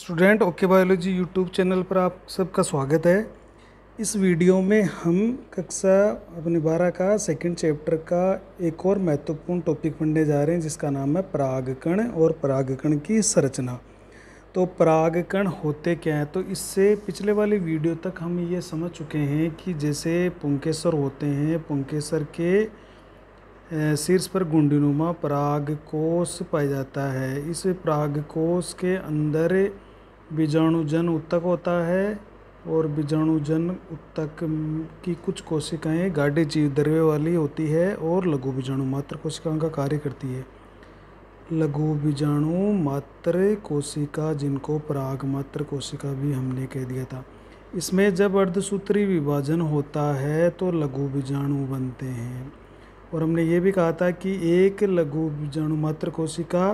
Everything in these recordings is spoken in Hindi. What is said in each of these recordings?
student okay biology YouTube channel पर आप सबका स्वागत है इस वीडियो में हम कक्षा अपने बारह का सेकंड चैप्टर का एक और महत्वपूर्ण टॉपिक पढ़ने जा रहे हैं जिसका नाम है परागकण और परागकण की संरचना तो परागकण होते क्या हैं तो इससे पिछले वाले वीडियो तक हम ये समझ चुके हैं कि जैसे पुंकेसर होते हैं पुंकेसर के शीर्ष पर गुंडीनुमा पराग पाया जाता है इस पराग के अंदर बीजाणुजन उत्तक होता है और बीजाणुजन उत्तक की कुछ कोशिकाएं गाढ़े जीव द्रव्य वाली होती है और लघु बीजाणु मात्र कोशिकाओं का कार्य करती है लघु बीजाणु मात्र कोशिका जिनको पराग मात्र कोशिका भी हमने कह दिया था इसमें जब अर्धसूत्री विभाजन होता है तो लघु बीजाणु बनते हैं और हमने ये भी कहा था कि एक लघु बीजाणु मात्र कोशिका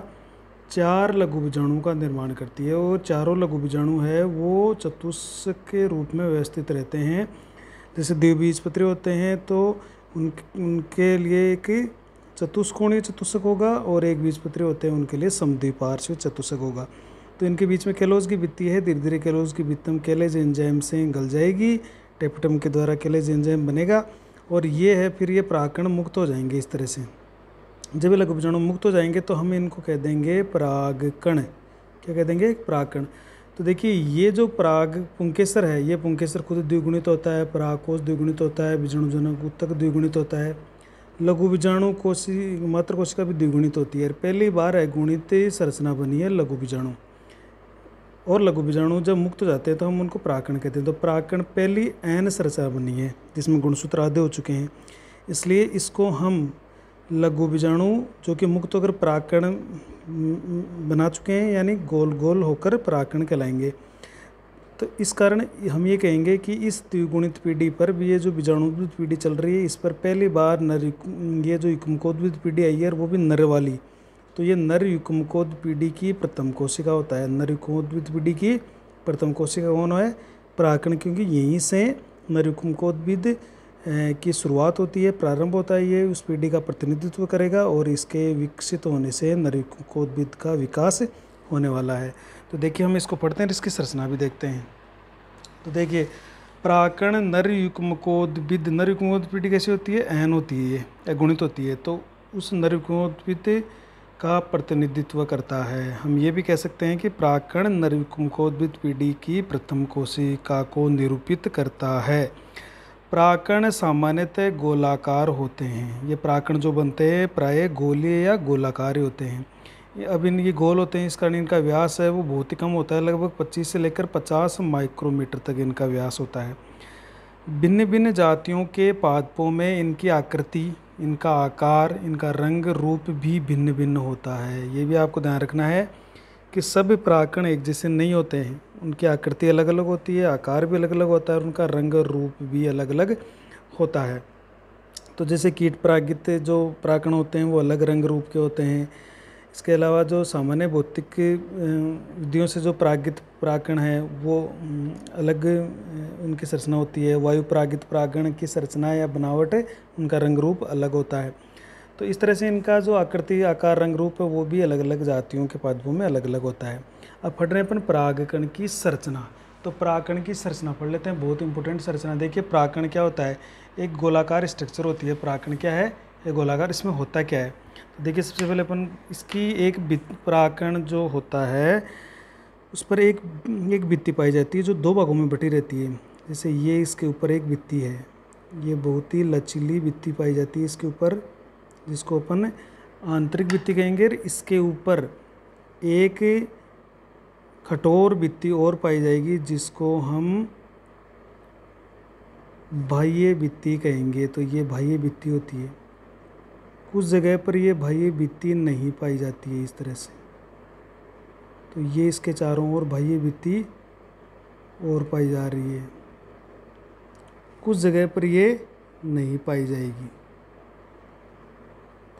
चार लघु बीजाणु का निर्माण करती है और चारों लघु बीजाणु है वो चतुष के रूप में व्यवस्थित रहते हैं जैसे द्विबीजपत्री होते हैं तो उन उनके लिए एक चतुष्कोणीय चतुष्क होगा और एक बीजपत्री होते हैं उनके लिए समद्विपार्श्व चतुष्क होगा तो इनके बीच में कैलोज की भित्ति है धीरे धीरे कैलोज की वित्तम केलेज एंजाइम से गल जाएगी टेपटम के द्वारा केलेज एंजाइम बनेगा और ये है फिर ये प्राकरण मुक्त हो जाएंगे इस तरह से जब ये लघु बीजाणु मुक्त हो जाएंगे तो हम इनको कह देंगे कण क्या कह देंगे कण तो देखिए ये जो पराग पुंकेसर है ये पुंकेसर खुद द्विगुणित होता है कोष द्विगुणित होता है बीजाणुजनक उत्तक द्विगुणित होता है लघु बीजाणु कोशी मात्र कोशिका भी द्विगुणित होती है पहली बार है गुणित संरचना बनी है लघु बीजाणु और लघु बीजाणु जब मुक्त हो जाते हैं तो हम उनको पराकण कहते हैं तो पराकण पहली एन संरचना बनी है जिसमें गुणसूत्र आधे हो चुके हैं इसलिए इसको हम लघु बीजाणु जो कि मुक्त होकर पराकण बना चुके हैं यानी गोल गोल होकर पराकण कहलाएंगे तो इस कारण हम ये कहेंगे कि इस द्विगुणित पीढ़ी पर भी ये जो बीजाणुद्भिद पीढ़ी चल रही है इस पर पहली बार नर ये जो युकमकोद्भिद पीढ़ी आई है वो भी नर वाली तो ये नर युकमकोद पीढ़ी की प्रथम कोशिका होता है नर युकमोद्भिद पीढ़ी की प्रथम कोशिका कौन है पराकण क्योंकि यहीं से नर युकमकोद्भिद की शुरुआत होती है प्रारंभ होता है ये उस पीढ़ी का प्रतिनिधित्व करेगा और इसके विकसित होने से नरिकोद्भिद का विकास होने वाला है तो देखिए हम इसको पढ़ते हैं इसकी संरचना भी देखते हैं तो देखिए प्राकरण नरयुक्मकोद्भिद युग्मकोद्भिद पीढ़ी कैसी होती है अहन होती है ये गुणित होती है तो उस नर का प्रतिनिधित्व करता है हम ये भी कह सकते हैं कि प्राकरण नरयुक्मकोद्भिद पीढ़ी की प्रथम कोशिका को निरूपित करता है प्राकरण सामान्यतः गोलाकार होते हैं ये प्राकरण जो बनते हैं प्राय गोली या गोलाकार होते हैं अब इनकी गोल होते हैं इस कारण इनका व्यास है वो बहुत ही कम होता है लगभग 25 से लेकर 50 माइक्रोमीटर तक इनका व्यास होता है भिन्न भिन्न जातियों के पादपों में इनकी आकृति इनका आकार इनका रंग रूप भी भिन्न भिन्न होता है ये भी आपको ध्यान रखना है कि सभी पराकण एक जैसे नहीं होते हैं उनकी आकृति अलग अलग होती है आकार भी अलग अलग होता है और उनका रंग और रूप भी अलग अलग होता है तो जैसे कीट प्रागित जो पराकण होते हैं वो अलग रंग रूप के होते हैं इसके अलावा जो सामान्य भौतिक विधियों से जो प्रागित प्राकण है वो अलग उनकी संरचना होती है वायु प्रागित परागण की संरचना या बनावट उनका रंग रूप अलग होता है तो इस तरह से इनका जो आकृति आकार रंग रूप है वो भी अलग अलग जातियों के पादपों में अलग अलग होता है अब पढ़ रहे हैं अपन परागकण की संरचना तो परागकण की संरचना पढ़ लेते हैं बहुत इंपॉर्टेंट संरचना देखिए परागकण क्या होता है एक गोलाकार स्ट्रक्चर होती है परागकण क्या है एक गोलाकार इसमें होता क्या है तो देखिए सबसे पहले अपन इसकी एक परागकण जो होता है उस पर एक एक भित्ति पाई जाती है जो दो भागों में बटी रहती है जैसे ये इसके ऊपर एक भित्ति है ये बहुत ही लचीली भित्ति पाई जाती है इसके ऊपर जिसको अपन आंतरिक वित्ती कहेंगे इसके ऊपर एक कठोर वित्ती और पाई जाएगी जिसको हम बाह्य वित्ती कहेंगे तो ये बाह्य वित्ती होती है कुछ जगह पर ये बाह्य वित्ती नहीं पाई जाती है इस तरह से तो ये इसके चारों ओर बाह्य वित्ती और पाई जा रही है कुछ जगह पर ये नहीं पाई जाएगी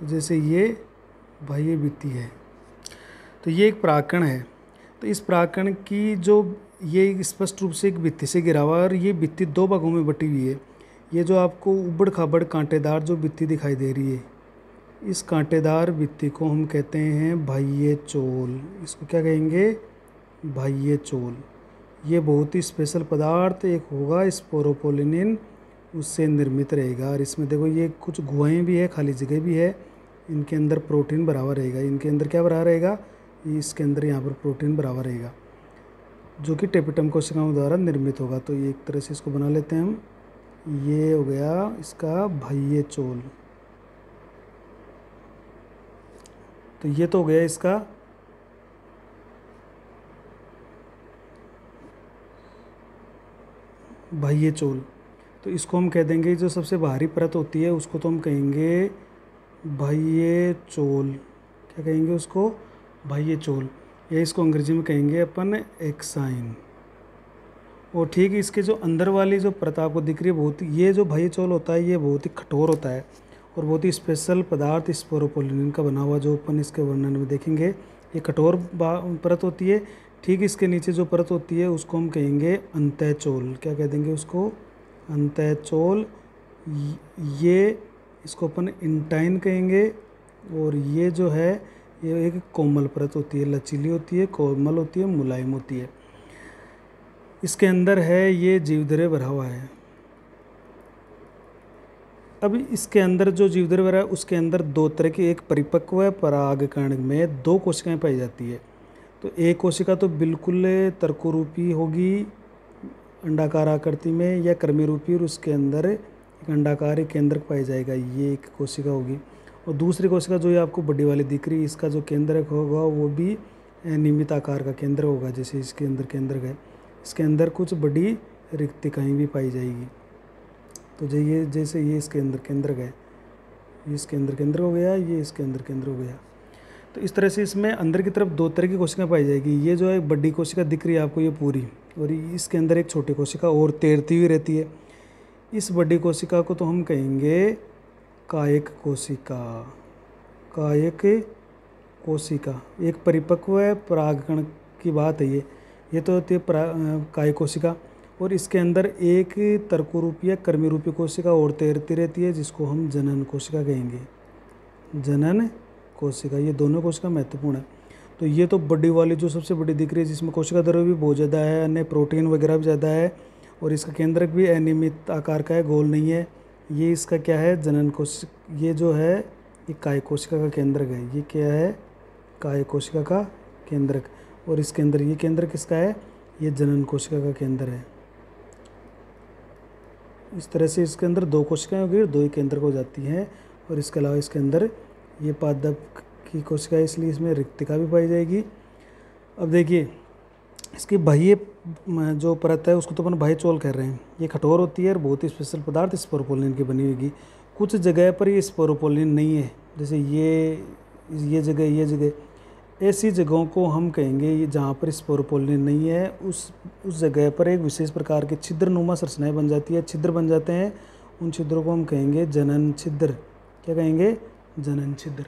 तो जैसे ये बाह्य वृत्ति है तो ये एक पराकरण है तो इस पराकरण की जो ये स्पष्ट रूप से एक भित्ति से गिरा हुआ और ये भित्ति दो भागों में बटी हुई है ये जो आपको उबड़ खाबड़ कांटेदार जो भित्ति दिखाई दे रही है इस कांटेदार भित्ति को हम कहते हैं भाइये चोल इसको क्या कहेंगे भाइये चोल ये बहुत ही स्पेशल पदार्थ एक होगा स्पोरोपोलिन उससे निर्मित रहेगा और इसमें देखो ये कुछ गुहाएँ भी है खाली जगह भी है इनके अंदर प्रोटीन बराबर रहेगा इनके अंदर क्या बराबर रहेगा इसके अंदर यहाँ पर प्रोटीन बराबर रहेगा जो कि टेपिटम कोशिकाओं द्वारा निर्मित होगा तो एक तरह से इसको बना लेते हैं हम ये हो गया इसका भैये चोल तो ये तो हो गया इसका बाह्य चोल तो इसको हम कह देंगे जो सबसे बाहरी परत होती है उसको तो हम कहेंगे भैये चोल क्या कहेंगे उसको भैये चोल या इसको अंग्रेजी में कहेंगे अपन एक्साइन और ठीक है इसके जो अंदर वाली जो परत आपको दिख रही है बहुत ये जो भैये चोल होता है ये बहुत ही कठोर होता है और बहुत ही स्पेशल पदार्थ स्पोरोपोलिन का बना हुआ जो अपन इसके वर्णन में देखेंगे ये कठोर परत होती है ठीक इसके नीचे जो परत होती है उसको हम कहेंगे अंतः चोल क्या कह देंगे उसको अंतः चोल ये इसको अपन इंटाइन कहेंगे और ये जो है ये एक कोमल परत होती है लचीली होती है कोमल होती है मुलायम होती है इसके अंदर है ये जीवधरे भरा हुआ है अब इसके अंदर जो भरा है उसके अंदर दो तरह की एक परिपक्व परागकण में दो कोशिकाएं पाई जाती है तो एक कोशिका तो बिल्कुल तर्कोरूपी होगी अंडाकार आकृति में या कर्मी रूपी और उसके अंदर कि अंडाकार केंद्र पाया जाएगा ये एक कोशिका होगी और दूसरी कोशिका जो ये आपको बड़ी वाली दिख रही इसका जो केंद्र होगा वो भी नियमित आकार का केंद्र होगा जैसे इसके अंदर केंद्र है इसके अंदर कुछ बड़ी रिक्तिकाएँ भी पाई जाएगी तो जो ये जैसे ये इसके अंदर केंद्र गए ये इसके अंदर केंद्र हो गया ये इसके अंदर केंद्र हो गया तो इस तरह से इसमें अंदर की तरफ दो तरह की कोशिकाएं पाई जाएगी ये जो है बड़ी कोशिका दिख रही है आपको ये पूरी और इसके अंदर एक छोटी कोशिका और तैरती हुई रहती है इस बड़ी कोशिका को तो हम कहेंगे कायक कोशिका कायक कोशिका एक परिपक्व परागकण की बात है ये ये तो होती है काय कोशिका और इसके अंदर एक या कर्मी रूपी कोशिका और तैरती रहती है जिसको हम जनन कोशिका कहेंगे जनन कोशिका ये दोनों कोशिका महत्वपूर्ण है तो ये तो बड़ी वाली जो सबसे बड़ी दिख रही है जिसमें कोशिका द्रव्य भी बहुत ज़्यादा है अन्य प्रोटीन वगैरह भी ज़्यादा है और इसका केंद्रक भी अनियमित आकार का है गोल नहीं है ये इसका क्या है जनन कोश ये जो है ये काय कोशिका का केंद्रक है ये क्या है काय कोशिका का केंद्रक और इसके अंदर ये केंद्र किसका है ये जनन कोशिका का केंद्र है इस तरह से इसके अंदर दो कोशिकाएं होगी दो ही केंद्र को जाती हैं और इसके अलावा इसके अंदर ये पादप की कोशिका इसलिए इसमें रिक्तिका भी पाई जाएगी अब देखिए इसकी बाह्य जो परत है उसको तो अपन भाई चोल कह रहे हैं ये कठोर होती है और बहुत ही स्पेशल पदार्थ स्पोरोपोलिन की बनी हुएगी कुछ जगह पर ये स्पोरोपोलिन नहीं है जैसे ये ये जगह ये जगह ऐसी जगहों को हम कहेंगे ये जहाँ पर स्पोरोपोलिन नहीं है उस उस जगह पर एक विशेष प्रकार के छिद्र नुमा संरचनाएँ बन जाती है छिद्र बन जाते हैं उन छिद्रों को हम कहेंगे जनन छिद्र क्या कहेंगे जनन छिद्र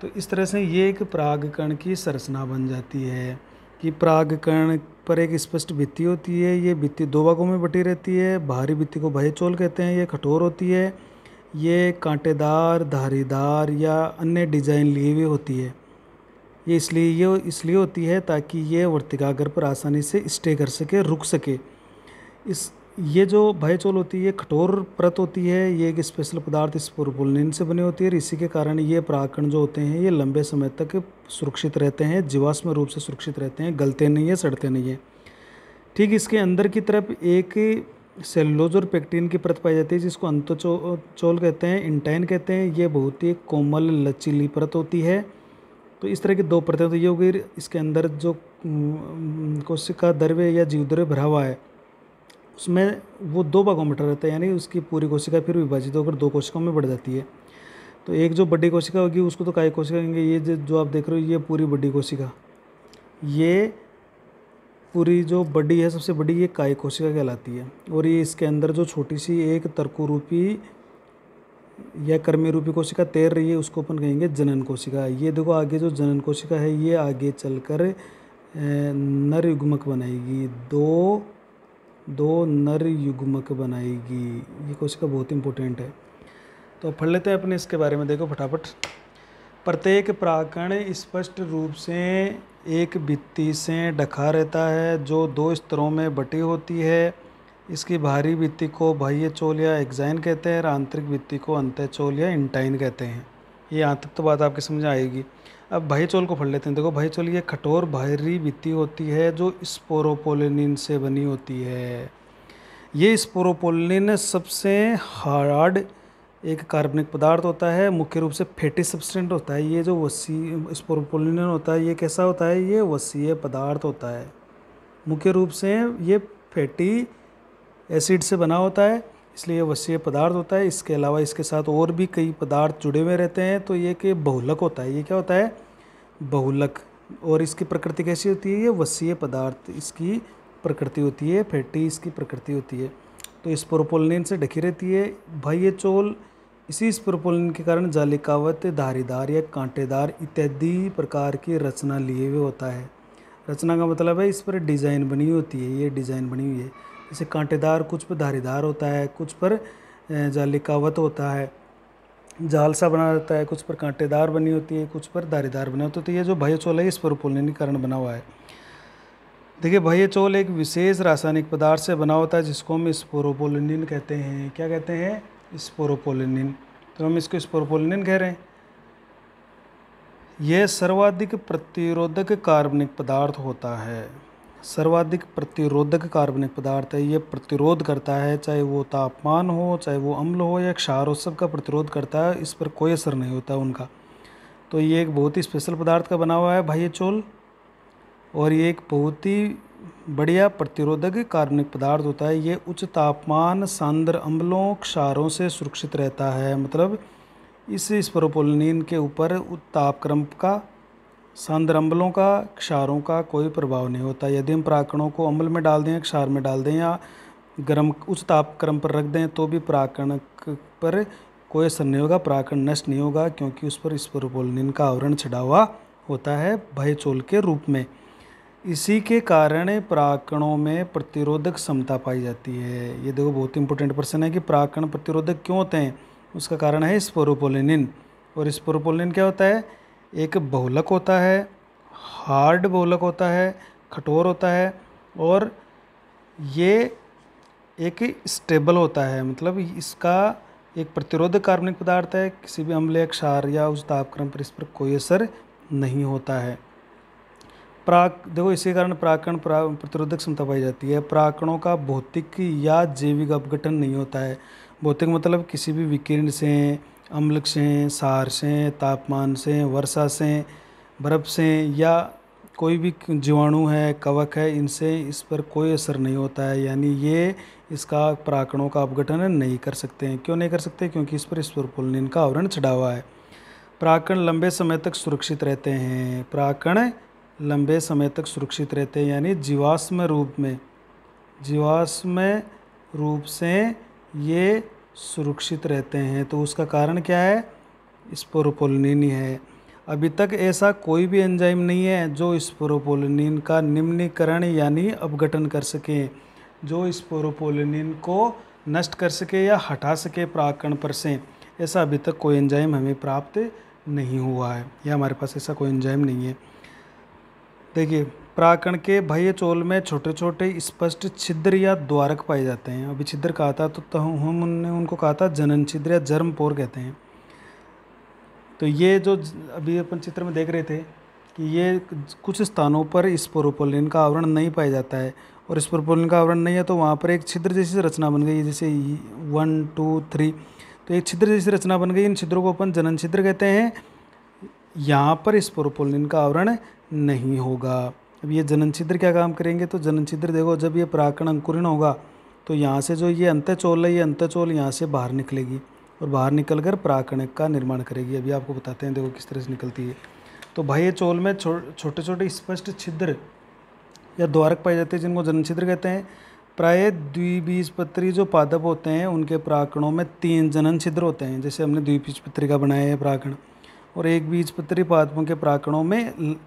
तो इस तरह से ये एक परागकण की संरचना बन जाती है कि परागकण पर एक स्पष्ट भित्ति होती है ये भित्ति दो भागों में बटी रहती है बाहरी भित्ति को बाह्य चोल कहते हैं ये कठोर होती है ये कांटेदार धारीदार या अन्य डिजाइन लिए हुई होती है ये इसलिए ये इसलिए होती है ताकि ये वर्तिकाग्र पर आसानी से स्टे कर सके रुक सके इस ये जो भय चोल होती है कठोर प्रत होती है ये एक स्पेशल पदार्थ इस पुरपुलिन से बनी होती है और इसी के कारण ये प्राकण जो होते हैं ये लंबे समय तक सुरक्षित रहते हैं जीवाश्म रूप से सुरक्षित रहते हैं गलते नहीं है सड़ते नहीं है ठीक इसके अंदर की तरफ एक सेल्लोज और पेक्टिन की परत पाई जाती है जिसको अंतो चो, कहते हैं इंटाइन कहते हैं ये बहुत ही कोमल लचीली परत होती है तो इस तरह की दो परतें तो ये हो गई इसके अंदर जो कोशिका द्रव्य या जीवद्रव्य भरा हुआ है उसमें वो दो भागों में रहता है यानी उसकी पूरी कोशिका फिर विभाजित होकर दो कोशिकाओं में बढ़ जाती है तो एक जो बड़ी कोशिका होगी उसको तो काय कोशिका कहेंगे ये जो आप देख रहे हो ये पूरी बड़ी कोशिका ये पूरी जो बड़ी है सबसे बड़ी ये काय कोशिका कहलाती है और ये इसके अंदर जो छोटी सी एक तर्कु रूपी या कर्मी रूपी कोशिका तैर रही है उसको अपन कहेंगे जनन कोशिका ये देखो आगे जो जनन कोशिका है ये आगे चलकर नर युग्मक बनाएगी दो दो नर युग्मक बनाएगी ये क्वेश्चन का बहुत इंपॉर्टेंट है तो पढ़ लेते हैं अपने इसके बारे में देखो फटाफट प्रत्येक प्राकण स्पष्ट रूप से एक भित्ति से ढका रहता है जो दो स्तरों में बटी होती है इसकी बाहरी भित्ति को बाह्य चोल या एग्जाइन कहते हैं और आंतरिक भित्ति को अंत चोल या इंटाइन कहते हैं ये आंतरिक तो बात आपकी समझ आएगी अब भाई चोल को पढ़ लेते हैं देखो भाई चोल ये कठोर बाहरी वित्ती होती है जो स्पोरोपोलिन से बनी होती है ये स्पोरोपोलिन सबसे हार्ड एक कार्बनिक पदार्थ होता है मुख्य रूप से फैटी सब्सटेंट होता है ये जो वसी स्पोरोपोलिन होता है ये कैसा होता है ये वसीय पदार्थ होता है मुख्य रूप से ये फैटी एसिड से बना होता है इसलिए वसीय पदार्थ होता है इसके अलावा इसके साथ और भी कई पदार्थ जुड़े हुए रहते हैं तो ये कि बहुलक होता है ये क्या होता है बहुलक और इसकी प्रकृति कैसी होती है ये वसीय पदार्थ इसकी प्रकृति होती है फैटी इसकी प्रकृति होती है तो इस स्पोरोपोलिन से ढकी रहती है भाई ये चोल इसी स्पोरोपोलिन के कारण जालिकावत धारीदार या कांटेदार इत्यादि प्रकार की रचना लिए हुए होता है रचना का मतलब है इस पर डिज़ाइन बनी होती है ये डिज़ाइन बनी हुई है जैसे कांटेदार कुछ पर धारीदार होता है कुछ पर जालिकावत होता है जाल सा बना रहता है कुछ पर कांटेदार बनी होती है कुछ पर धारीदार बना होता है तो ये जो बाह्य चोल है इस पर उपलनीकरण बना हुआ है देखिए बाह्य चोल एक विशेष रासायनिक पदार्थ से बना होता है जिसको हम स्पोरोपोलिनिन कहते हैं क्या कहते हैं स्पोरोपोलिनिन तो हम इसको स्पोरोपोलिनिन कह रहे हैं यह सर्वाधिक प्रतिरोधक कार्बनिक पदार्थ होता है सर्वाधिक प्रतिरोधक कार्बनिक पदार्थ है ये प्रतिरोध करता है चाहे वो तापमान हो चाहे वो अम्ल हो या क्षार हो सबका प्रतिरोध करता है इस पर कोई असर नहीं होता उनका तो ये एक बहुत ही स्पेशल पदार्थ का बना हुआ है भाई चोल और ये एक बहुत ही बढ़िया प्रतिरोधक कार्बनिक पदार्थ होता है ये उच्च तापमान सांद्र अम्लों क्षारों से सुरक्षित रहता है मतलब इस स्परोपोलिन के ऊपर तापक्रम का संदरम्बलों का क्षारों का कोई प्रभाव नहीं होता यदि हम पराकणों को अम्ल में डाल दें क्षार में डाल दें या गर्म उच्च तापक्रम पर रख दें तो भी पराकण पर कोई असर नहीं होगा पराकण नष्ट नहीं होगा क्योंकि उस पर स्परोपोलिन का आवरण छिड़ा हुआ होता है भयचोल के रूप में इसी के कारण पराकणों में प्रतिरोधक क्षमता पाई जाती है ये देखो बहुत इंपॉर्टेंट प्रश्न है कि पराकण प्रतिरोधक क्यों होते हैं उसका कारण है स्पोरोपोलिनिन और स्पोरोपोलिन क्या होता है एक बहुलक होता है हार्ड बहुलक होता है कठोर होता है और ये एक स्टेबल होता है मतलब इसका एक प्रतिरोध कार्बनिक पदार्थ है किसी भी अम्ल क्षार या उस तापक्रम पर इस पर कोई असर नहीं होता है प्राक देखो इसी कारण प्राकरण प्रा, प्रतिरोधक क्षमता पाई जाती है प्राकणों का भौतिक या जैविक अपघटन नहीं होता है भौतिक मतलब किसी भी विकिरण से अम्ल से सार से तापमान से वर्षा से बर्फ़ से या कोई भी जीवाणु है कवक है इनसे इस पर कोई असर नहीं होता है यानी ये इसका प्राकणों का अपघटन नहीं कर सकते हैं क्यों नहीं कर सकते क्योंकि इस पर स्पोरपोलिन का आवरण चढ़ा हुआ है प्राकण लंबे समय तक सुरक्षित रहते हैं प्राकण लंबे समय तक सुरक्षित रहते हैं यानी जीवाश्म रूप में जीवाश्म रूप से ये सुरक्षित रहते हैं तो उसका कारण क्या है स्पोरोपोलिन है अभी तक ऐसा कोई भी एंजाइम नहीं है जो स्पोरोपोलिन का निम्नीकरण यानी अपघटन कर सके जो स्पोरोपोलिन को नष्ट कर सके या हटा सके प्राकरण पर से ऐसा अभी तक कोई एंजाइम हमें प्राप्त नहीं हुआ है या हमारे पास ऐसा कोई एंजाइम नहीं है देखिए प्राकण के भय चोल में छोटे छोटे स्पष्ट छिद्र या द्वारक पाए जाते हैं अभी छिद्र कहा था तो हम उनने उनको कहा था जनन छिद्र या जर्म पोर कहते हैं तो ये जो अभी अपन चित्र में देख रहे थे कि ये कुछ स्थानों पर स्पोरोपोलिन का आवरण नहीं पाया जाता है और स्पोरोपोलिन का आवरण नहीं है तो वहाँ पर एक छिद्र जैसी रचना बन गई जैसे वन टू थ्री तो एक छिद्र जैसी रचना बन गई इन छिद्रों को अपन जनन छिद्र कहते हैं यहाँ पर स्पोरोपोलिन का आवरण नहीं होगा अब ये जनन छिद्र क्या काम करेंगे तो जनन छिद्र देखो जब ये प्राकण अंकुरण होगा तो यहाँ से जो ये अंत्यचोल है ये अंत्यचोल यहाँ से बाहर निकलेगी और बाहर निकल कर पराकणक का निर्माण करेगी अभी आपको बताते हैं देखो किस तरह से निकलती है तो भाई ये चोल में छो, छोटे छोटे स्पष्ट छिद्र या द्वारक पाए जाते हैं जिनको जनन छिद्र कहते हैं प्राय द्विबीजपत्री जो पादप होते हैं उनके प्राकणों में तीन जनन छिद्र होते हैं जैसे हमने द्विबीजपत्री का बनाया है प्राकण और एक बीज पत्री पादपों के प्राकणों में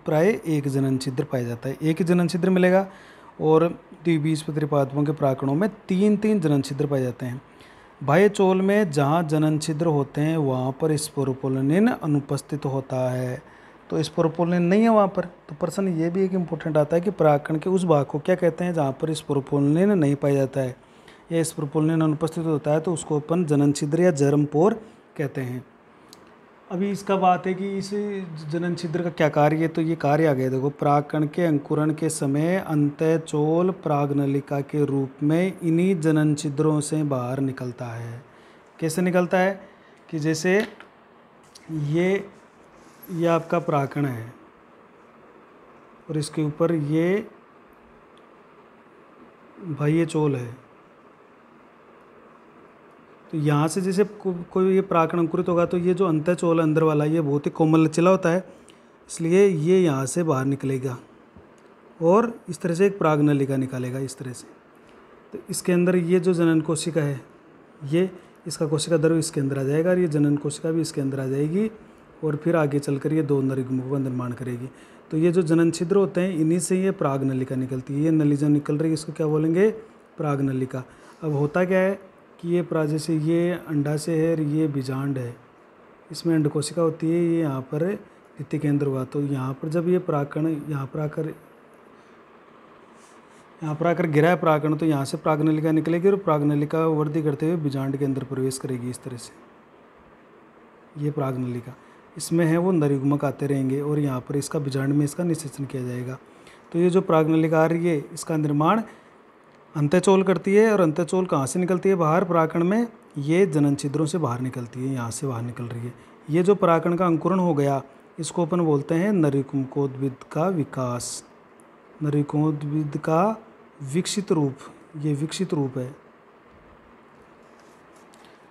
प्राय एक जनन छिद्र पाया जाता है एक जनन छिद्र मिलेगा और द्विबीज पत्री पादपों के प्राकणों में तीन तीन जनन छिद्र पाए जाते हैं बाह्य चोल में जहाँ जनन छिद्र होते हैं वहाँ पर स्पोरोपोलिन अनुपस्थित होता है तो स्पोरोपोलिन नहीं है वहाँ पर तो प्रश्न ये भी एक इम्पोर्टेंट आता है कि प्राकण के उस भाग को क्या कहते हैं जहाँ पर स्पोरोपोलिन नहीं पाया जाता है या स्पोरोपोलिन अनुपस्थित होता है तो उसको अपन जनन छिद्र या जर्म पोर कहते हैं अभी इसका बात है कि इस जनन छिद्र का क्या कार्य है तो ये कार्य आ गया देखो प्राकण के अंकुरण के समय अंत चोल प्रागनलिका के रूप में इन्हीं जनन छिद्रों से बाहर निकलता है कैसे निकलता है कि जैसे ये ये आपका प्राकण है और इसके ऊपर ये भाई ये चोल है तो यहाँ से जैसे को, कोई ये अंकुरित होगा तो ये जो अंत चोल अंदर वाला ये बहुत ही कोमल लचिला होता है इसलिए ये यहाँ से बाहर निकलेगा और इस तरह से एक प्राग नलिका निकालेगा इस तरह से तो इसके अंदर ये जो जनन कोशिका है ये इसका कोशिका दर्व इसके अंदर आ जाएगा और ये जनन कोशिका भी इसके अंदर आ जाएगी और फिर आगे चलकर ये दो नरिगमुख का निर्माण करेगी तो ये जो जनन छिद्र होते हैं इन्हीं से ये प्राग नलिका निकलती है ये नली जो निकल रही है इसको क्या बोलेंगे प्राग नलिका अब होता क्या है कि ये जैसे ये अंडाशय है और ये बीजांड है इसमें अंडकोशिका होती है ये यहाँ पर नित्य केंद्र हुआ तो यहाँ पर जब ये प्राकरण यहाँ पर आकर यहाँ पर आकर गिरा है प्राकरण तो यहाँ से प्रागनलिका निकलेगी और प्रागनलिका वृद्धि करते हुए बीजांड के अंदर प्रवेश करेगी इस तरह से ये प्रागनलिका इसमें है वो नरिगुमक आते रहेंगे और यहाँ पर इसका बीजांड में इसका निषेचन किया जाएगा तो ये जो प्रागनलिका आ रही है इसका निर्माण अंत्यचोल करती है और अंत्यचोल कहाँ से निकलती है बाहर पराकण में ये जनन छिद्रों से बाहर निकलती है यहाँ से बाहर निकल रही है ये जो पराकण का अंकुरण हो गया इसको अपन बोलते हैं नरिकुमकोद्भिद का विकास नरिकोद्विद का विकसित रूप ये विकसित रूप है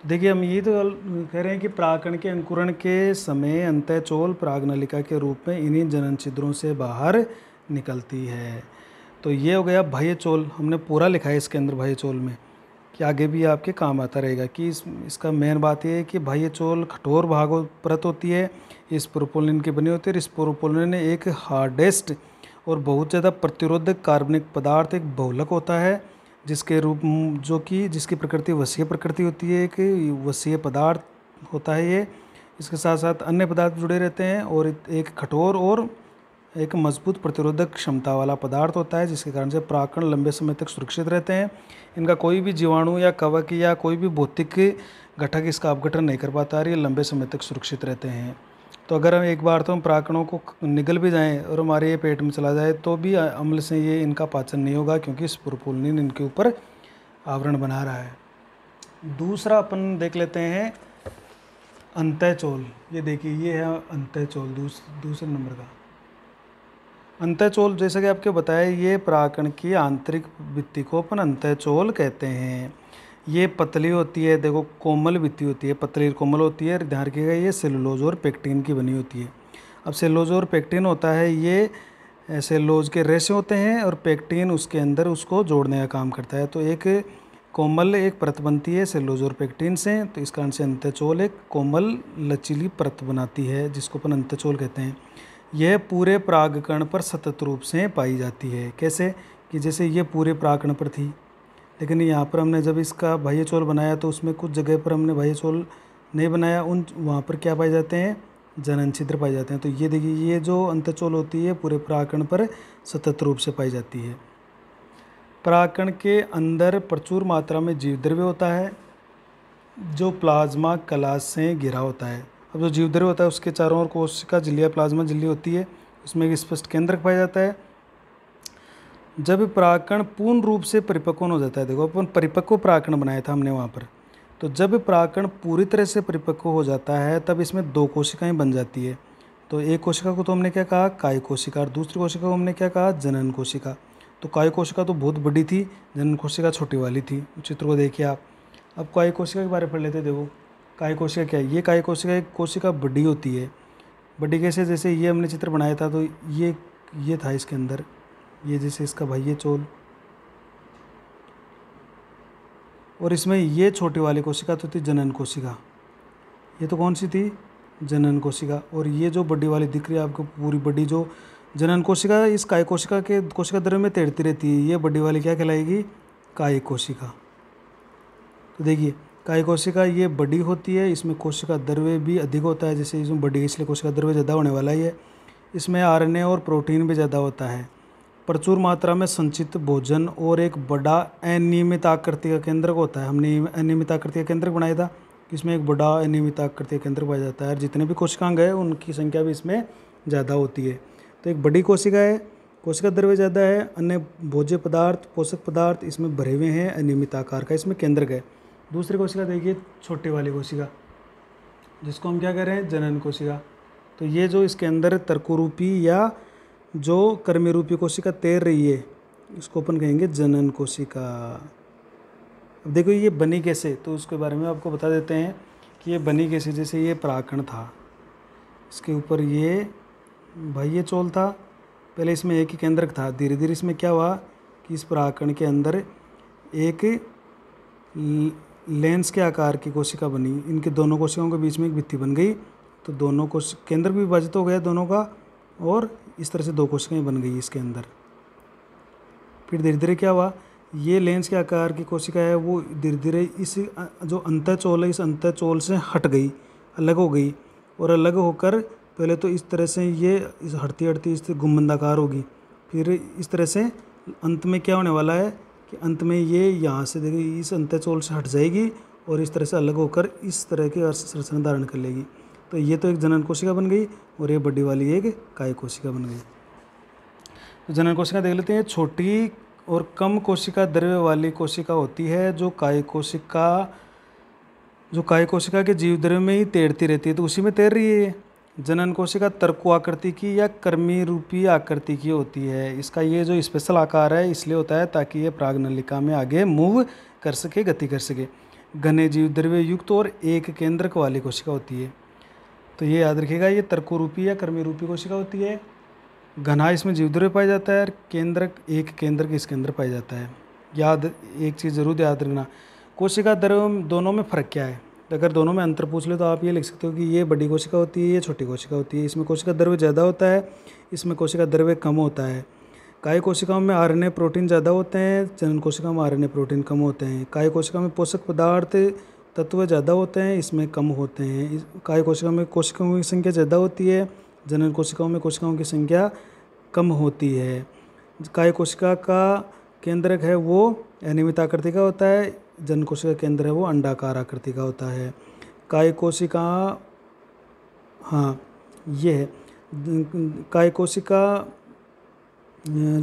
देखिए हम ये तो कह रहे हैं कि प्राकण के अंकुरण के समय अंत्यचोल नलिका के रूप में इन्हीं जनन छिद्रों से बाहर निकलती है तो ये हो गया बाह्य चोल हमने पूरा लिखा है इसके अंदर भाई चोल में कि आगे भी आपके काम आता रहेगा कि इस इसका मेन बात यह है कि भाई चोल कठोर भागो प्रत होती है इस प्रोपोलिन की बनी होती है इस प्रोपोलिन एक हार्डेस्ट और बहुत ज़्यादा प्रतिरोधक कार्बनिक पदार्थ एक बहुलक होता है जिसके रूप जो कि जिसकी प्रकृति वसीय प्रकृति होती है कि वसीय पदार्थ होता है ये इसके साथ साथ अन्य पदार्थ जुड़े रहते हैं और एक कठोर और एक मजबूत प्रतिरोधक क्षमता वाला पदार्थ होता है जिसके कारण से प्राकरण लंबे समय तक सुरक्षित रहते हैं इनका कोई भी जीवाणु या कवक या कोई भी भौतिक घटक इसका अपघटन नहीं कर पाता और ये लंबे समय तक सुरक्षित रहते हैं तो अगर हम एक बार तो हम प्राकणों को निगल भी जाएं और हमारे ये पेट में चला जाए तो भी अम्ल से ये इनका पाचन नहीं होगा क्योंकि इस स्पुरपोलनिन इनके ऊपर आवरण बना रहा है दूसरा अपन देख लेते हैं अंतः ये देखिए ये है अंतः दूस, दूसरे नंबर का अंतःचोल जैसे कि आपके बताया ये प्राकण की आंतरिक वित्ती को अपन अंतःचोल कहते हैं ये पतली होती है देखो कोमल वित्ती होती है पतली कोमल होती है ध्यान रखिएगा ये सेलुलोज और पेक्टिन की बनी होती है अब सेलुलोज और पेक्टिन होता है ये सेलुलोज के रेशे होते हैं और पेक्टिन उसके अंदर उसको जोड़ने का काम करता है तो एक कोमल एक परत बनती है सेलुलोज और पेक्टिन से तो इस कारण से अंतचोल एक कोमल लचीली परत बनाती है जिसको अपन अंतचोल कहते हैं यह पूरे प्रागकण पर सतत रूप से पाई जाती है कैसे कि जैसे ये पूरे प्रागकण पर थी लेकिन यहाँ पर हमने जब इसका बाह्य चोल बनाया तो उसमें कुछ जगह पर हमने बाह्य चोल नहीं बनाया उन वहाँ पर क्या पाए जाते हैं जनन छिद्र पाए जाते हैं तो ये देखिए ये जो अंतचोल होती है पूरे प्रागकण पर सतत रूप से पाई जाती है प्रागकण के अंदर प्रचुर मात्रा में जीव द्रव्य होता है जो प्लाज्मा कला से घिरा होता है अब जो जीवधर होता है उसके चारों ओर कोशिका झिल्लिया प्लाज्मा झिल्ली होती है उसमें एक स्पष्ट केंद्र पाया जाता है जब प्राकण पूर्ण रूप से परिपक्वन हो जाता है देखो अपन परिपक्व प्राकण बनाया था हमने वहाँ पर तो जब प्राकरण पूरी तरह से परिपक्व हो जाता है तब इसमें दो कोशिकाएं बन जाती है तो एक कोशिका को तो हमने क्या कहा काय कोशिका और दूसरी कोशिका को हमने क्या कहा जनन कोशिका तो काय कोशिका तो बहुत बड़ी थी जनन कोशिका छोटी वाली थी चित्र को देखिए आप अब काय कोशिका के बारे में पढ़ लेते देखो काय कोशिका क्या है ये काय कोशिका एक कोशिका बड्डी होती है बड्डी कैसे जैसे ये हमने चित्र बनाया था तो ये ये था इसके अंदर ये जैसे इसका ये चोल और इसमें ये छोटे वाली कोशिका तो थी जनन कोशिका ये तो कौन सी थी जनन कोशिका और ये जो बड्डी वाली दिख रही है आपको पूरी बड्डी जो जनन कोशिका इस काय कोशिका के कोशिका द्रव्य में तैरती रहती है ये बड्डी वाली क्या कहलाएगी काय कोशिका तो देखिए काई कोशिका ये बड़ी होती है इसमें कोशिका द्रव्य भी अधिक होता है जैसे इसमें बड़ी इसलिए कोशिका द्रव्य ज़्यादा होने वाला ही है इसमें आर और प्रोटीन भी ज़्यादा होता है प्रचुर मात्रा में संचित भोजन और एक बड़ा अनियमित आकृति का केंद्रक होता है हमने अनियमित आकृति का केंद्रक बनाया था इसमें एक बड़ा अनियमित आकृति का केंद्र पाया जाता है और जितने भी कोशिकांग है उनकी संख्या भी इसमें ज़्यादा होती है तो एक बड़ी कोशिका है कोशिका द्रव्य ज़्यादा है अन्य भोज्य पदार्थ पोषक पदार्थ इसमें भरे हुए हैं अनियमित आकार का इसमें केंद्रक है दूसरी कोशिका देखिए छोटे वाली कोशिका जिसको हम क्या कह रहे हैं जनन कोशिका तो ये जो इसके अंदर तर्कुरूपी या जो कर्मी रूपी कोशिका तैर रही है इसको अपन कहेंगे जनन कोशिका अब देखो ये बनी कैसे तो उसके बारे में आपको बता देते हैं कि ये बनी कैसे जैसे ये पराकण था इसके ऊपर ये भाई ये चोल था पहले इसमें एक ही केंद्रक था धीरे धीरे इसमें क्या हुआ कि इस पराकण के अंदर एक लेंस के आकार की कोशिका बनी इनके दोनों कोशिकाओं के बीच में एक भित्ति बन गई तो दोनों कोश केंद्र भी विभाजित हो गया दोनों का और इस तरह से दो कोशिकाएं बन गई इसके अंदर फिर धीरे धीरे क्या हुआ ये लेंस के आकार की कोशिका है वो धीरे धीरे इस जो अंतःचोल है इस अंतःचोल से हट गई अलग हो गई और अलग होकर पहले तो इस तरह से ये इस हटती हटती इस गुम्बंदाकार होगी फिर इस तरह से अंत में क्या होने वाला है कि अंत में ये यहाँ से देखिए इस अंत्यचोल से हट जाएगी और इस तरह से अलग होकर इस तरह की अर्थ संरचना धारण कर लेगी तो ये तो एक जनन कोशिका बन गई और ये बड्डी वाली एक काय कोशिका बन गई तो जनन कोशिका देख लेते हैं छोटी और कम कोशिका द्रव्य वाली कोशिका होती है जो काय कोशिका जो काय कोशिका के जीव द्रव्य में ही तैरती रहती है तो उसी में तैर रही है जनन कोशिका तर्को आकृति की या कर्मी रूपी आकृति की होती है इसका ये जो स्पेशल आकार है इसलिए होता है ताकि ये प्रागनलिका में आगे मूव कर सके गति कर सके घने जीव द्रव्य युक्त और एक केंद्रक वाली कोशिका होती है तो ये याद रखिएगा ये तर्कु रूपी या कर्मी रूपी कोशिका होती है घना इसमें जीवद्रव्य पाया जाता है और केंद्रक एक केंद्रक इसके अंदर पाया जाता है याद एक चीज़ ज़रूर याद रखना कोशिका द्रव्य दोनों में फ़र्क क्या है तो अगर दोनों में अंतर पूछ ले तो आप ये लिख सकते हो कि ये बड़ी कोशिका होती है ये छोटी कोशिका होती है इसमें कोशिका द्रव्य ज़्यादा होता है इसमें कोशिका द्रव्य कम होता है काय कोशिकाओं में आर प्रोटीन ज़्यादा होते हैं जनन कोशिका में आर प्रोटीन कम होते हैं काय कोशिका में पोषक पदार्थ तत्व ज़्यादा होते हैं इसमें कम होते हैं काय कोशिका में कोशिकाओं की संख्या ज़्यादा होती है जनन कोशिकाओं में कोशिकाओं की संख्या कम होती है काय कोशिका का केंद्रक है वो अनियमित आकृति का होता है कोशिका केंद्र है वो अंडाकार आकृति का होता है काय कोशिका हाँ ये है काय कोशिका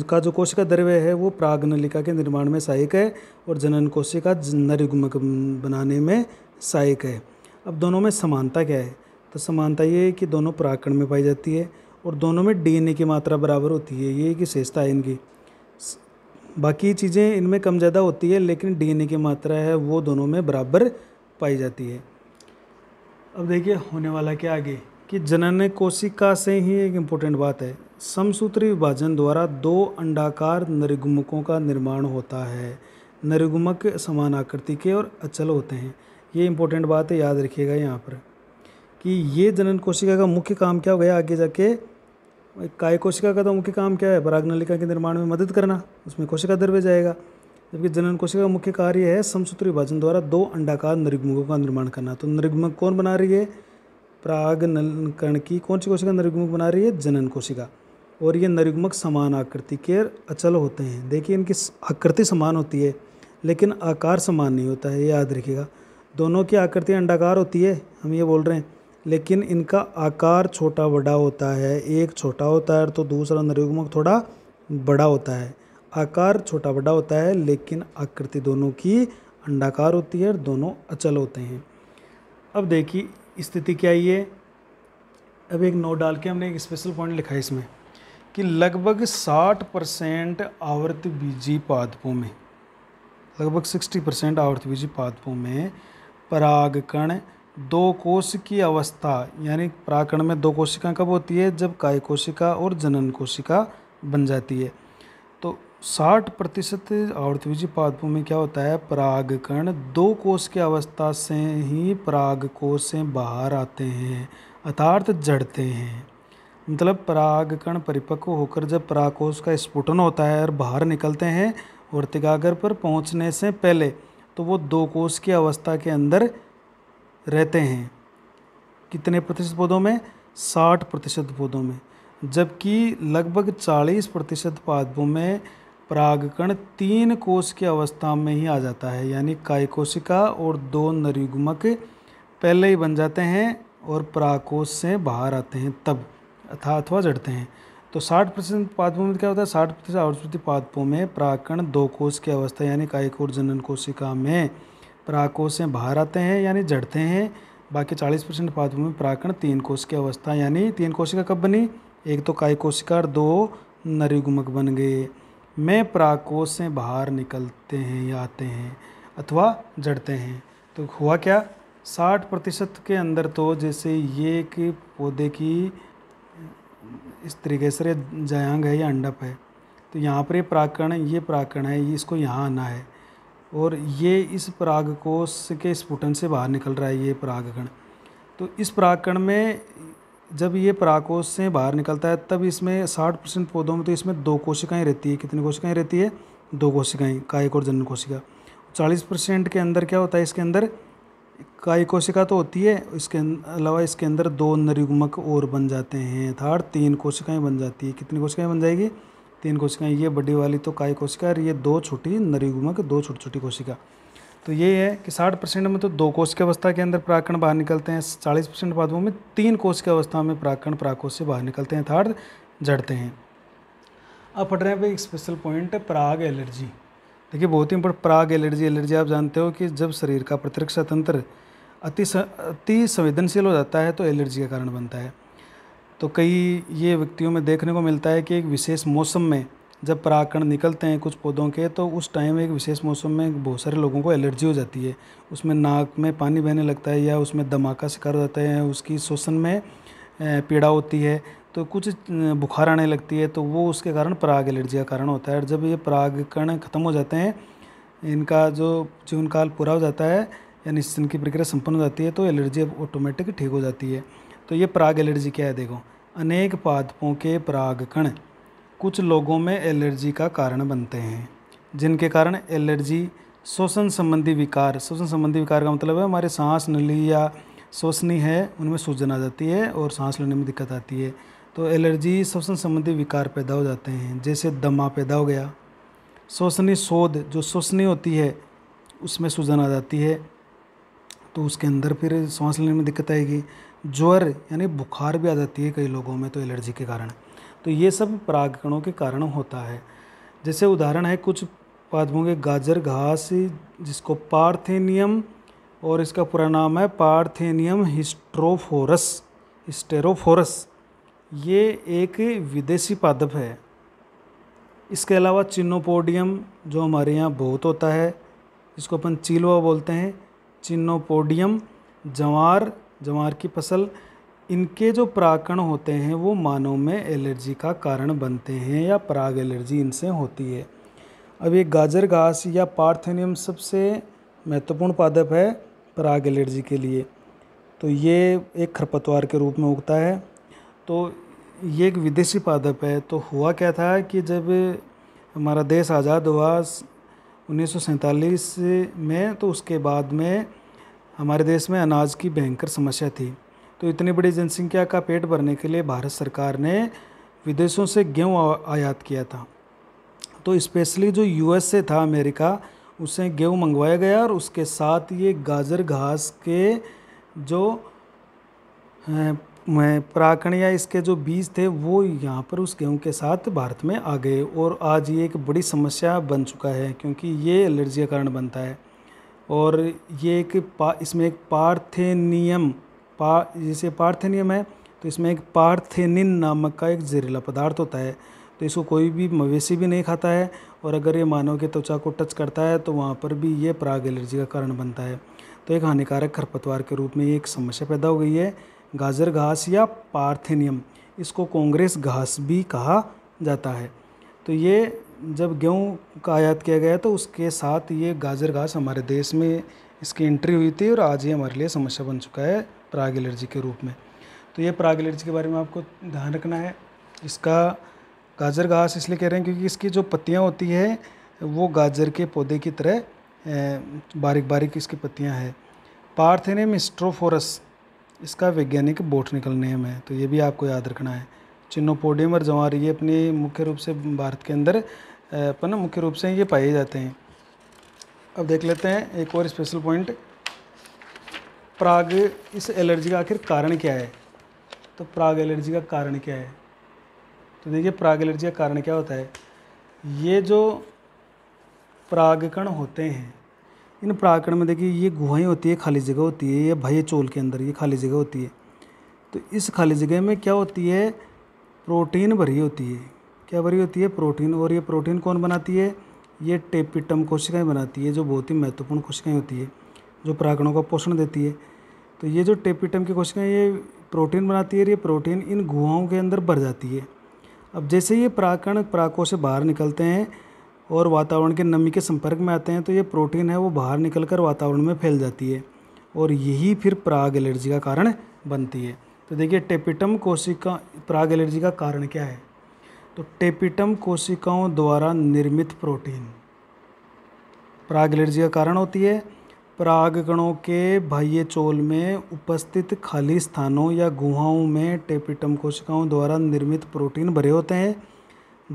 का जो कोशिका द्रव्य है वो प्राग नलिका के निर्माण में सहायक है और जनन कोशिका नरिगमक बनाने में सहायक है अब दोनों में समानता क्या है तो समानता ये है कि दोनों प्राकण में पाई जाती है और दोनों में डीएनए की मात्रा बराबर होती है ये एक विशेषता है इनकी बाकी चीज़ें इनमें कम ज़्यादा होती है लेकिन डीएनए की मात्रा है वो दोनों में बराबर पाई जाती है अब देखिए होने वाला क्या आगे कि जनन कोशिका से ही एक इम्पोर्टेंट बात है समसूत्री विभाजन द्वारा दो अंडाकार नरिगुमकों का निर्माण होता है नरिगुमक समान आकृति के और अचल होते हैं ये इम्पोर्टेंट बात है याद रखिएगा यहाँ पर कि ये जनन कोशिका का मुख्य काम क्या हो गया आगे जाके काय कोशिका का तो मुख्य काम क्या है पराग नलिका के निर्माण में मदद करना उसमें कोशिका द्रव्य जाएगा जबकि जनन कोशिका का मुख्य कार्य है समसूत्र विभाजन द्वारा दो अंडाकार निर्गमुखों का निर्माण करना तो निर्गमुख कौन बना रही है प्राग नलकरण की कौन सी कोशिका निर्गमुख बना रही है जनन कोशिका और ये नरिग्मक समान आकृति के अचल होते हैं देखिए इनकी आकृति समान होती है लेकिन आकार समान नहीं होता है याद रखिएगा दोनों की आकृति अंडाकार होती है हम ये बोल रहे हैं लेकिन इनका आकार छोटा बड़ा होता है एक छोटा होता है तो दूसरा नरयुग्मक थोड़ा बड़ा होता है आकार छोटा बड़ा होता है लेकिन आकृति दोनों की अंडाकार होती है और दोनों अचल होते हैं अब देखिए स्थिति क्या ये अब एक नोट डाल के हमने एक स्पेशल पॉइंट लिखा है इसमें कि लगभग 60 परसेंट आवर्त बीजी पादपों में लगभग 60 परसेंट आवर्त बीजी पादपों में परागकण दो कोश की अवस्था यानी प्राकरण में दो कोशिका कब होती है जब काय कोशिका और जनन कोशिका बन जाती है तो 60 प्रतिशत आवर्तबीजी पादपों में क्या होता है परागकण दो कोश की अवस्था से ही पराग कोश से बाहर आते हैं अर्थार्थ जड़ते हैं मतलब परागकण परिपक्व होकर जब परागकोश का स्फुटन होता है और बाहर निकलते हैं और तिगागर पर पहुंचने से पहले तो वो दो कोश की अवस्था के अंदर रहते हैं कितने प्रतिशत पौधों में साठ प्रतिशत पौधों में जबकि लगभग चालीस प्रतिशत पादपों में परागकण तीन कोष की अवस्था में ही आ जाता है यानी काय कोशिका और दो नरयुग्मक पहले ही बन जाते हैं और प्राकोश से बाहर आते हैं तब अथा अथवा जड़ते हैं तो 60 प्रतिशत पादपों में क्या होता है 60 प्रतिशत आवृत्ति पादपों में प्राकण दो कोष की अवस्था यानी काय और जनन कोशिका में प्राकोष बाहर आते हैं यानी जड़ते हैं बाकी 40 परसेंट में प्राकण तीन कोश की अवस्था यानी तीन कोशिका कब बनी एक तो काय कोशिका और दो नरयुगमक बन गए में प्राकोष से बाहर निकलते हैं या आते हैं अथवा जड़ते हैं तो हुआ क्या साठ प्रतिशत के अंदर तो जैसे ये कि पौधे की इस तरीके से जयांग है या अंडप है तो यहाँ पर ये प्राकरण ये प्राकरण है ये इसको यहाँ आना है और ये इस पराग कोश के स्फुटन से बाहर निकल रहा है ये परागकण तो इस परागकण में जब ये परागकोश से बाहर निकलता है तब इसमें साठ परसेंट पौधों में तो इसमें दो कोशिकाएँ रहती है कितनी कोशिकाएँ रहती है दो कोशिकाएँ कायक और जनन कोशिका चालीस परसेंट के अंदर क्या होता है इसके अंदर कायिक कोशिका तो होती है इसके अं-, अलावा इसके अंदर दो नरयुग्मक और बन जाते हैं अर्थात तीन कोशिकाएँ बन जाती है कितनी कोशिकाएँ बन जाएगी तीन कोशिकाएं ये बड़ी वाली तो काय कोशिका और ये दो छोटी नरीगुमा के दो छोटी छोटी कोशिका तो ये है कि साठ परसेंट में तो दो कोशिका अवस्था के अंदर प्राकरण बाहर निकलते हैं चालीस परसेंट पादपों में तीन कोशिका अवस्था में प्राकरण प्राकोश से बाहर निकलते हैं अर्थात जड़ते हैं अब पढ़ रहे हैं भाई एक स्पेशल पॉइंट प्राग एलर्जी देखिए बहुत ही इंपॉर्टेंट प्राग एलर्जी एलर्जी आप जानते हो कि जब शरीर का प्रतिरक्षा तंत्र अति अति संवेदनशील हो जाता है तो एलर्जी का कारण बनता है तो कई ये व्यक्तियों में देखने को मिलता है कि एक विशेष मौसम में जब परागकण निकलते हैं कुछ पौधों के तो उस टाइम एक विशेष मौसम में बहुत सारे लोगों को एलर्जी हो जाती है उसमें नाक में पानी बहने लगता है या उसमें धमाका शिकार हो जाते हैं उसकी श्वसन में पीड़ा होती है तो कुछ बुखार आने लगती है तो वो उसके कारण पराग एलर्जी का कारण होता है और जब ये परागकण ख़त्म हो जाते हैं इनका जो जीवन काल पूरा हो जाता है या निश्चन की प्रक्रिया संपन्न हो जाती है तो एलर्जी ऑटोमेटिक ठीक हो जाती है तो ये पराग एलर्जी क्या है देखो अनेक पादपों के कण कुछ लोगों में एलर्जी का कारण बनते हैं जिनके कारण एलर्जी श्वसन संबंधी विकार श्वसन संबंधी विकार का मतलब है हमारे सांस नली या श्वसनी है उनमें सूजन आ जाती है और सांस लेने में दिक्कत आती है तो एलर्जी श्वसन संबंधी विकार पैदा हो जाते हैं जैसे दमा पैदा हो गया श्वसनी शोध जो श्वसनी होती है उसमें सूजन आ जाती है तो उसके अंदर फिर सांस लेने में दिक्कत आएगी ज्वर यानी बुखार भी आ जाती है कई लोगों में तो एलर्जी के कारण तो ये सब परागकणों के कारण होता है जैसे उदाहरण है कुछ पादपों के गाजर घास जिसको पार्थेनियम और इसका पूरा नाम है पार्थेनियम हिस्ट्रोफोरस हिस्टेरोफोरस ये एक विदेशी पादप है इसके अलावा चिन्नोपोडियम जो हमारे यहाँ बहुत होता है इसको अपन चिलवा बोलते हैं चिन्नोपोडियम जवार जवार की फसल इनके जो परागण होते हैं वो मानव में एलर्जी का कारण बनते हैं या पराग एलर्जी इनसे होती है अब ये गाजर घास या पार्थेनियम सबसे महत्वपूर्ण पादप है पराग एलर्जी के लिए तो ये एक खरपतवार के रूप में उगता है तो ये एक विदेशी पादप है तो हुआ क्या था कि जब हमारा देश आज़ाद हुआ उन्नीस में तो उसके बाद में हमारे देश में अनाज की भयंकर समस्या थी तो इतनी बड़ी जनसंख्या का पेट भरने के लिए भारत सरकार ने विदेशों से गेहूँ आयात किया था तो स्पेशली जो यूएस से था अमेरिका उससे गेहूँ मंगवाया गया और उसके साथ ये गाजर घास के जो प्राकण या इसके जो बीज थे वो यहाँ पर उस गेहूँ के साथ भारत में आ गए और आज ये एक बड़ी समस्या बन चुका है क्योंकि ये एलर्जी का कारण बनता है और ये एक पा इसमें एक पार्थेनियम पा जैसे पार्थेनियम है तो इसमें एक पार्थेनिन नामक का एक जहरीला पदार्थ होता है तो इसको कोई भी मवेशी भी नहीं खाता है और अगर ये मानव के त्वचा को टच करता है तो वहाँ पर भी ये पराग एलर्जी का कारण बनता है तो एक हानिकारक खरपतवार के रूप में ये एक समस्या पैदा हो गई है गाजर घास या पार्थेनियम इसको कांग्रेस घास भी कहा जाता है तो ये जब गेहूँ का आयात किया गया तो उसके साथ ये गाजर घास हमारे देश में इसकी एंट्री हुई थी और आज ये हमारे लिए समस्या बन चुका है प्राग एलर्जी के रूप में तो ये प्राग एलर्जी के बारे में आपको ध्यान रखना है इसका गाजर घास इसलिए कह रहे हैं क्योंकि इसकी जो पत्तियाँ होती है वो गाजर के पौधे की तरह बारीक बारीक इसकी पत्तियाँ हैं पार्थेनियम स्ट्रोफोरस इसका वैज्ञानिक बोटनिकल नेम है तो ये भी आपको याद रखना है चिन्नोपोडियम और जवार ये अपने मुख्य रूप से भारत के अंदर अपन मुख्य रूप से ये पाए जाते हैं अब देख लेते हैं एक और स्पेशल पॉइंट प्राग इस एलर्जी का आखिर कारण क्या है तो प्राग एलर्जी का कारण क्या है तो देखिए प्राग एलर्जी का कारण क्या होता है ये जो प्रागकण होते हैं इन प्रागकण में देखिए ये गुहाएं होती है खाली जगह होती है ये भाई चोल के अंदर ये खाली जगह होती है तो इस खाली जगह में क्या होती है प्रोटीन भरी होती है क्या भरी होती है प्रोटीन और ये प्रोटीन कौन बनाती है ये टेपिटम कोशिकाएं बनाती है जो बहुत ही महत्वपूर्ण कोशिकाएं होती है जो प्रागणों का पोषण देती है तो ये जो टेपिटम की कोशिकाएं ये प्रोटीन बनाती है ये प्रोटीन इन गुहाओं के अंदर भर जाती है अब जैसे ये प्राकण प्राकों से बाहर निकलते हैं और वातावरण के नमी के संपर्क में आते हैं तो ये प्रोटीन है वो बाहर निकल कर वातावरण में फैल जाती है और यही फिर प्राग एलर्जी का कारण बनती है तो देखिए टेपिटम कोशिका प्राग एलर्जी का कारण क्या है तो टेपिटम कोशिकाओं द्वारा निर्मित प्रोटीन प्राग एलर्जी का कारण होती है प्रागकणों के बाह्य चोल में उपस्थित खाली स्थानों या गुहाओं में टेपिटम कोशिकाओं द्वारा निर्मित प्रोटीन भरे होते हैं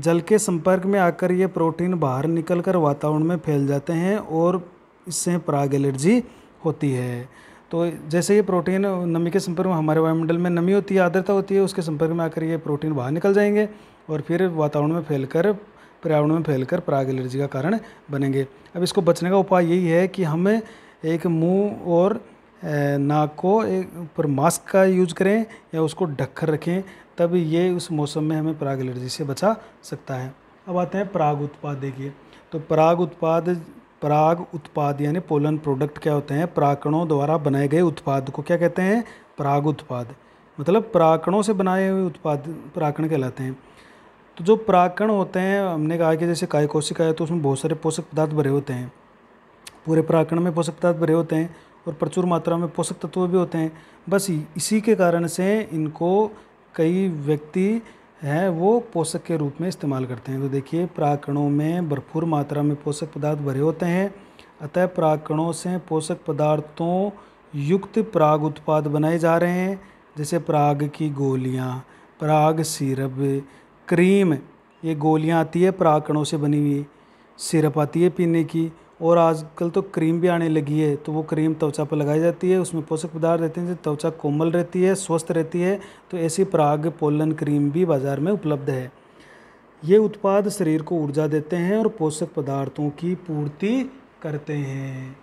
जल के संपर्क में आकर ये प्रोटीन बाहर निकलकर वातावरण में फैल जाते हैं और इससे प्राग एलर्जी होती है तो जैसे ये प्रोटीन नमी के संपर्क में हमारे वायुमंडल में नमी होती है आर्द्रता होती है उसके संपर्क में आकर ये प्रोटीन बाहर निकल जाएंगे और फिर वातावरण में फैलकर पर्यावरण में फैलकर पराग एलर्जी का कारण बनेंगे अब इसको बचने का उपाय यही है कि हमें एक मुंह और नाक को एक ऊपर मास्क का यूज करें या उसको ढक कर रखें तब ये उस मौसम में हमें पराग एलर्जी से बचा सकता है अब आते हैं पराग उत्पाद देखिए तो पराग उत्पाद पराग उत्पाद यानी पोलन प्रोडक्ट क्या होते हैं पराकणों द्वारा बनाए गए उत्पाद को क्या कहते हैं पराग उत्पाद मतलब पराकणों से बनाए हुए उत्पाद पराकण कहलाते हैं तो जो पराकण होते हैं हमने कहा कि जैसे काय कोशिका है तो उसमें बहुत सारे पोषक पदार्थ भरे होते हैं पूरे पराकण में पोषक पदार्थ भरे होते हैं और प्रचुर मात्रा में पोषक तत्व भी होते हैं बस इसी के कारण से इनको कई व्यक्ति है वो पोषक के रूप में इस्तेमाल करते हैं तो देखिए प्राकणों में भरपूर मात्रा में पोषक पदार्थ भरे होते हैं अतः प्राकणों से पोषक पदार्थों युक्त प्राग उत्पाद बनाए जा रहे हैं जैसे प्राग की गोलियाँ प्राग सिरप क्रीम ये गोलियाँ आती है प्राकणों से बनी हुई सिरप आती है पीने की और आजकल तो क्रीम भी आने लगी है तो वो क्रीम त्वचा पर लगाई जाती है उसमें पोषक पदार्थ रहते हैं जिससे त्वचा कोमल रहती है स्वस्थ रहती है तो ऐसी प्राग पोलन क्रीम भी बाज़ार में उपलब्ध है ये उत्पाद शरीर को ऊर्जा देते हैं और पोषक पदार्थों की पूर्ति करते हैं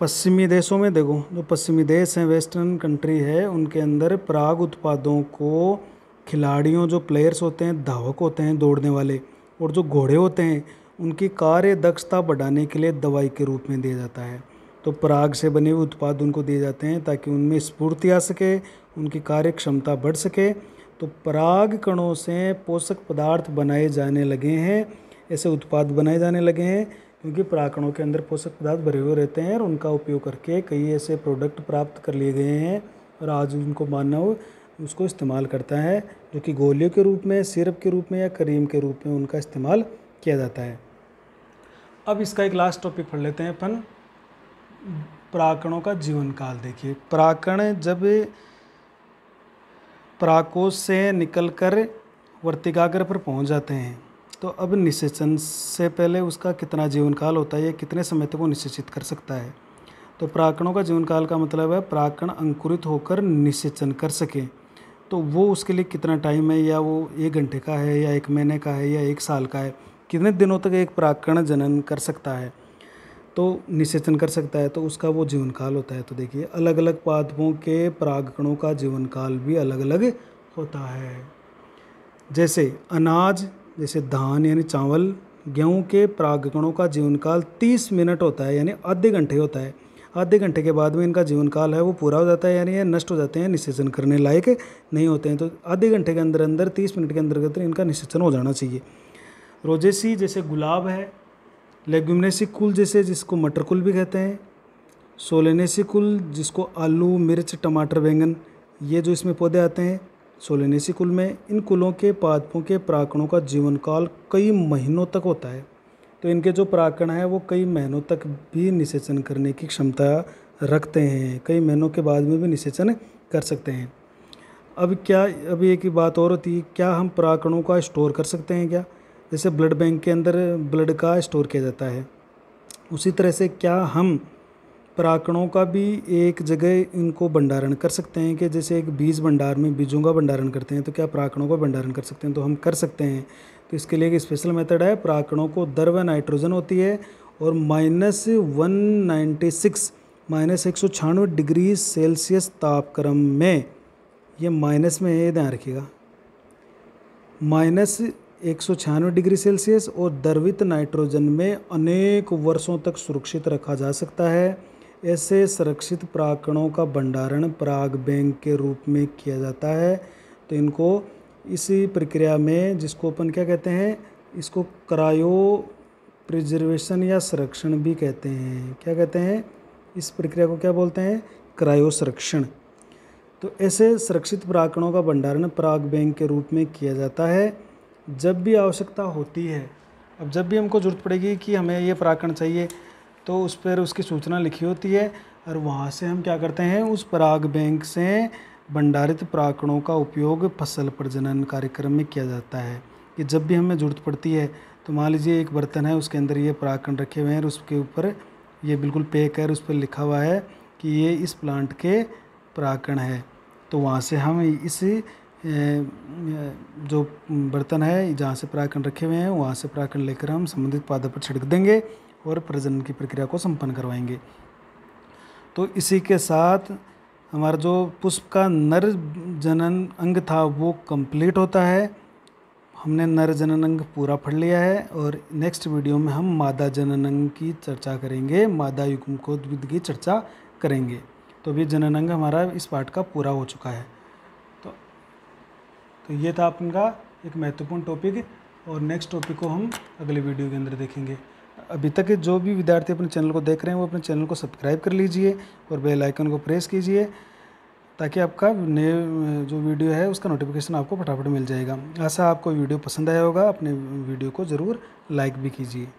पश्चिमी देशों में देखो जो पश्चिमी देश हैं वेस्टर्न कंट्री है उनके अंदर प्राग उत्पादों को खिलाड़ियों जो प्लेयर्स होते हैं धावक होते हैं दौड़ने वाले और जो घोड़े होते हैं उनकी कार्य दक्षता बढ़ाने के लिए दवाई के रूप में दिया जाता है तो पराग से बने हुए उत्पाद उनको दिए जाते हैं ताकि उनमें स्फूर्ति आ सके उनकी कार्य क्षमता बढ़ सके तो पराग कणों से पोषक पदार्थ बनाए जाने लगे हैं ऐसे उत्पाद बनाए जाने लगे हैं क्योंकि परागणों के अंदर पोषक पदार्थ भरे हुए रहते हैं और उनका उपयोग करके कई ऐसे प्रोडक्ट प्राप्त कर लिए गए हैं और आज उनको मानव उसको इस्तेमाल करता है जो कि गोलियों के रूप में सिरप के रूप में या करीम के रूप में उनका इस्तेमाल किया जाता है अब इसका एक लास्ट टॉपिक पढ़ लेते हैं अपन प्राकणों का जीवन काल देखिए प्राकण जब प्राकोष से निकलकर वर्तिकाग्र पर पहुंच जाते हैं तो अब निषेचन से पहले उसका कितना जीवन काल होता है या कितने समय तक वो निषेचित कर सकता है तो प्राकणों का जीवन काल का मतलब है प्राकण अंकुरित होकर निषेचन कर सके तो वो उसके लिए कितना टाइम है या वो एक घंटे का है या एक महीने का है या एक साल का है कितने दिनों तक एक पराकरण जनन कर सकता है तो निषेचन कर सकता है तो उसका वो जीवन काल होता है तो देखिए अलग अलग पादपों के परागकणों का जीवन काल भी अलग अलग होता है जैसे अनाज जैसे धान यानी चावल गेहूं के परागकणों का जीवन काल तीस मिनट होता है यानी आधे घंटे होता है आधे घंटे के बाद में इनका जीवन काल है वो पूरा हो जाता है यानी ये नष्ट हो जाते हैं निषेचन करने लायक नहीं होते हैं तो आधे घंटे के अंदर अंदर तीस मिनट के अंदर अंदर इनका निषेचन हो जाना चाहिए रोजेसी जैसे गुलाब है लेग्यूमनेसी कुल जैसे जिसको मटर कुल भी कहते हैं सोलेनेसी कुल जिसको आलू मिर्च टमाटर बैंगन ये जो इसमें पौधे आते हैं सोलेनेसी कुल में इन कुलों के पादपों के प्राकणों का जीवन काल कई महीनों तक होता है तो इनके जो पराकण हैं वो कई महीनों तक भी निषेचन करने की क्षमता रखते हैं कई महीनों के बाद में भी निषेचन कर सकते हैं अब क्या अभी एक बात और होती है क्या हम प्राकणों का स्टोर कर सकते हैं क्या जैसे ब्लड बैंक के अंदर ब्लड का स्टोर किया जाता है उसी तरह से क्या हम पराकणों का भी एक जगह इनको भंडारण कर सकते हैं कि जैसे एक बीज भंडार में बीजों का भंडारण करते हैं तो क्या पराकणों का भंडारण कर सकते हैं तो हम कर सकते हैं तो इसके लिए एक स्पेशल मेथड है पराकणों को व नाइट्रोजन होती है और minus one ninety six minus एक सौ छियानवे डिग्री सेल्सियस तापक्रम में ये माइनस में ये ध्यान रखिएगा माइनस एक डिग्री सेल्सियस और द्रवित नाइट्रोजन में अनेक वर्षों तक सुरक्षित रखा जा सकता है ऐसे संरक्षित प्राकणों का भंडारण पराग बैंक के रूप में किया जाता है तो इनको इसी प्रक्रिया में जिसको अपन क्या कहते हैं इसको क्रायो प्रिजर्वेशन या संरक्षण भी कहते हैं क्या कहते हैं इस प्रक्रिया को क्या बोलते हैं क्रायो संरक्षण तो ऐसे सुरक्षित प्राकणों का भंडारण पराग बैंक के रूप में किया जाता है जब भी आवश्यकता होती है अब जब भी हमको ज़रूरत पड़ेगी कि हमें ये परागण चाहिए तो उस पर उसकी सूचना लिखी होती है और वहाँ से हम क्या करते हैं उस पराग बैंक से भंडारित पराकणों का उपयोग फसल प्रजनन कार्यक्रम में किया जाता है कि जब भी हमें ज़रूरत पड़ती है तो मान लीजिए एक बर्तन है उसके अंदर ये पराकण रखे हुए हैं और उसके ऊपर ये बिल्कुल पैक है उस पर लिखा हुआ है कि ये इस प्लांट के पराकण है तो वहाँ से हम इस जो बर्तन है जहाँ से पराकण रखे हुए हैं वहाँ से पराकण लेकर हम संबंधित पादप पर छिड़क देंगे और प्रजनन की प्रक्रिया को संपन्न करवाएंगे तो इसी के साथ हमारा जो पुष्प का नर जनन अंग था वो कंप्लीट होता है हमने नर जनन अंग पूरा पढ़ लिया है और नेक्स्ट वीडियो में हम मादा जनन अंग की चर्चा करेंगे मादा युग्म को की चर्चा करेंगे तो भी जनन अंग हमारा इस पार्ट का पूरा हो चुका है तो ये था अपन का एक महत्वपूर्ण टॉपिक और नेक्स्ट टॉपिक को हम अगले वीडियो के अंदर देखेंगे अभी तक जो भी विद्यार्थी अपने चैनल को देख रहे हैं वो अपने चैनल को सब्सक्राइब कर लीजिए और बेल आइकन को प्रेस कीजिए ताकि आपका नए जो वीडियो है उसका नोटिफिकेशन आपको फटाफट मिल जाएगा ऐसा आपको वीडियो पसंद आया होगा अपने वीडियो को ज़रूर लाइक भी कीजिए